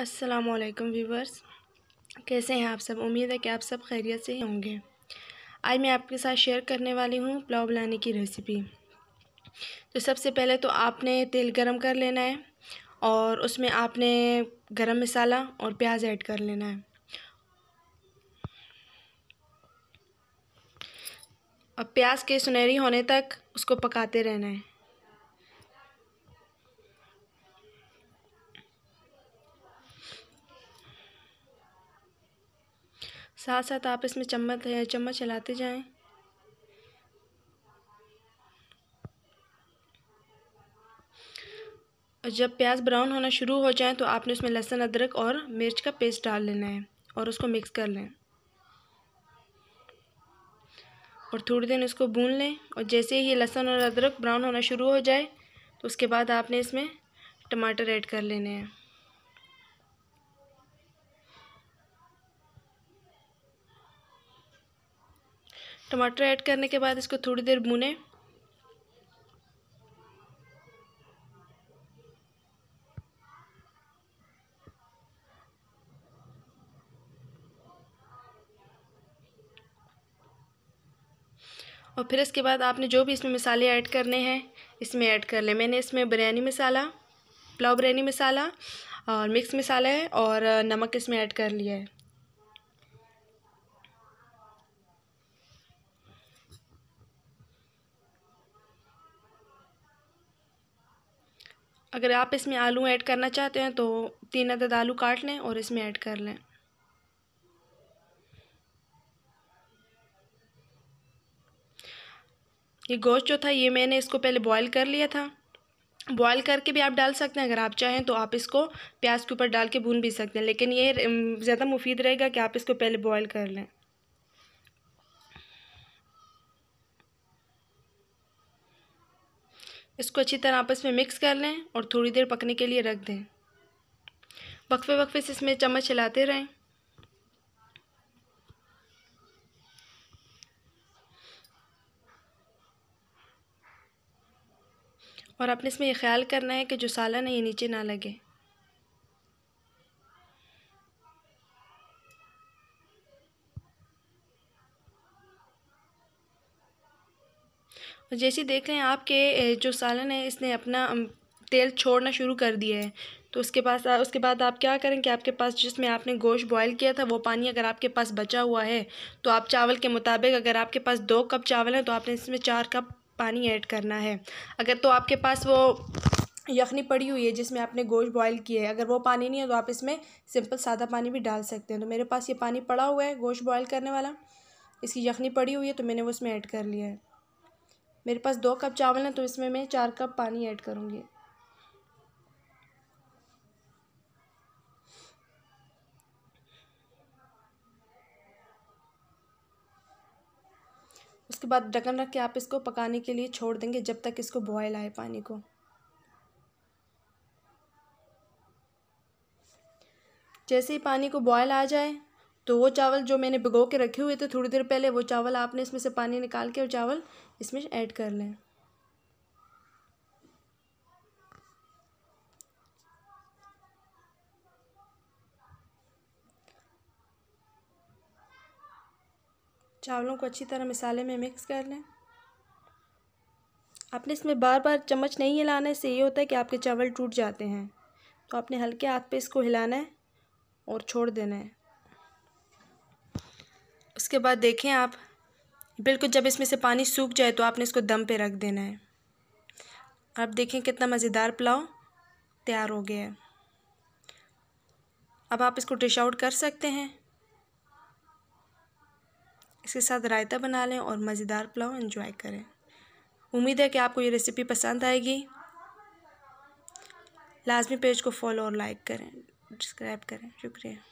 असलकम व्यूवर्स कैसे हैं आप सब उम्मीद है कि आप सब खैरियत से होंगे आज मैं आपके साथ शेयर करने वाली हूँ पुलाव बनाने की रेसिपी तो सबसे पहले तो आपने तेल गरम कर लेना है और उसमें आपने गरम मसाला और प्याज ऐड कर लेना है अब प्याज के सुनहरी होने तक उसको पकाते रहना है साथ साथ आप इसमें चम्मच चम्मच चलाते जाएं और जब प्याज ब्राउन होना शुरू हो जाए तो आपने उसमें लहसुन अदरक और मिर्च का पेस्ट डाल लेना है और उसको मिक्स कर लें और थोड़ी देर इसको भून लें और जैसे ही लहसुन और अदरक ब्राउन होना शुरू हो जाए तो उसके बाद आपने इसमें टमाटर ऐड कर लेने हैं टमाटर ऐड करने के बाद इसको थोड़ी देर भुने और फिर इसके बाद आपने जो भी इसमें मसाले ऐड करने हैं इसमें ऐड कर लें मैंने इसमें बिरयानी मसाला पुलाव बिरयानी मसाला और मिक्स मसाला है और नमक इसमें ऐड कर लिया है अगर आप इसमें आलू ऐड करना चाहते हैं तो तीन अदद आलू काट लें और इसमें ऐड कर लें ये गोश्त जो था ये मैंने इसको पहले बॉईल कर लिया था बॉईल करके भी आप डाल सकते हैं अगर आप चाहें तो आप इसको प्याज के ऊपर डाल के भून भी सकते हैं लेकिन ये ज़्यादा मुफीद रहेगा कि आप इसको पहले बॉईल कर लें इसको अच्छी तरह आपस में मिक्स कर लें और थोड़ी देर पकने के लिए रख दें वक्फे वक्फे से इसमें चम्मच हिलाते रहें और आपने इसमें यह ख्याल करना है कि जो सालन है ये नीचे ना लगे तो जैसे देख रहे हैं आपके जो सालन है इसने अपना तेल छोड़ना शुरू कर दिया है तो उसके पास उसके बाद आप क्या करें कि आपके पास जिसमें आपने गोश्त बॉईल किया था वो पानी अगर आपके पास बचा हुआ है तो आप चावल के मुताबिक अगर आपके पास दो कप चावल हैं तो आपने इसमें चार कप पानी ऐड करना है अगर तो आपके पास वो यखनी पड़ी हुई है जिसमें आपने गोश्त बॉईल किया है अगर वो पानी नहीं है तो आप इसमें सिंपल सादा पानी भी डाल सकते हैं तो मेरे पास ये पानी पड़ा हुआ है गोश्त बॉईल करने वाला इसकी यखनी पड़ी हुई है तो मैंने वो उसमें ऐड कर लिया है मेरे पास दो कप चावल हैं तो इसमें मैं चार कप पानी ऐड करूँगी उसके बाद ढक्कन रख के आप इसको पकाने के लिए छोड़ देंगे जब तक इसको बॉयल आए पानी को जैसे ही पानी को बॉयल आ जाए तो वो चावल जो मैंने भिगो के रखे हुए थे थोड़ी देर पहले वो चावल आपने इसमें से पानी निकाल के और चावल इसमें ऐड कर लें चावलों को अच्छी तरह मसाले में मिक्स कर लें आपने इसमें बार बार चम्मच नहीं हिलाना इससे ये होता है कि आपके चावल टूट जाते हैं तो आपने हल्के हाथ पे इसको हिलाना है और छोड़ देना है उसके बाद देखें आप बिल्कुल जब इसमें से पानी सूख जाए तो आपने इसको दम पे रख देना है आप देखें कितना मज़ेदार पुलाव तैयार हो गया है अब आप इसको डिश आउट कर सकते हैं इसके साथ रायता बना लें और मज़ेदार पुलाव इन्जॉय करें उम्मीद है कि आपको ये रेसिपी पसंद आएगी लाजमी पेज को फॉलो और लाइक करें सब्सक्राइब करें शुक्रिया